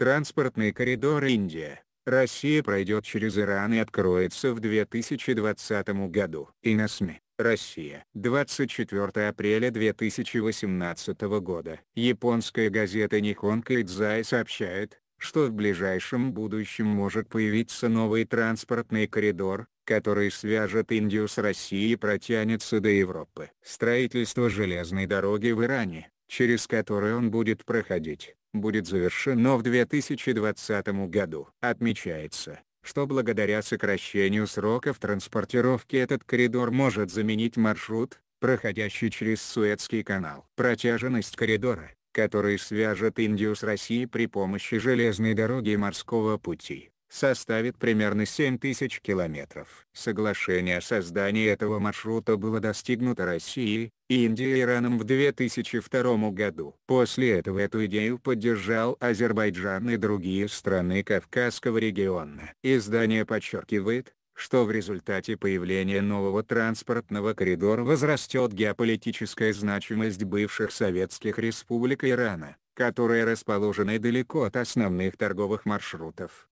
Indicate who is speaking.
Speaker 1: Транспортный коридор Индия. Россия пройдет через Иран и откроется в 2020 году. Иносми. Россия. 24 апреля 2018 года. Японская газета Nikon Keizai сообщает, что в ближайшем будущем может появиться новый транспортный коридор, который свяжет Индию с Россией и протянется до Европы. Строительство железной дороги в Иране через который он будет проходить, будет завершено в 2020 году. Отмечается, что благодаря сокращению сроков транспортировки этот коридор может заменить маршрут, проходящий через Суэцкий канал. Протяженность коридора, который свяжет Индию с Россией при помощи железной дороги и морского пути, составит примерно 7000 километров. Соглашение о создании этого маршрута было достигнуто Россией, Индией и Ираном в 2002 году. После этого эту идею поддержал Азербайджан и другие страны Кавказского региона. Издание подчеркивает, что в результате появления нового транспортного коридора возрастет геополитическая значимость бывших советских республик Ирана которые расположены далеко от основных торговых маршрутов.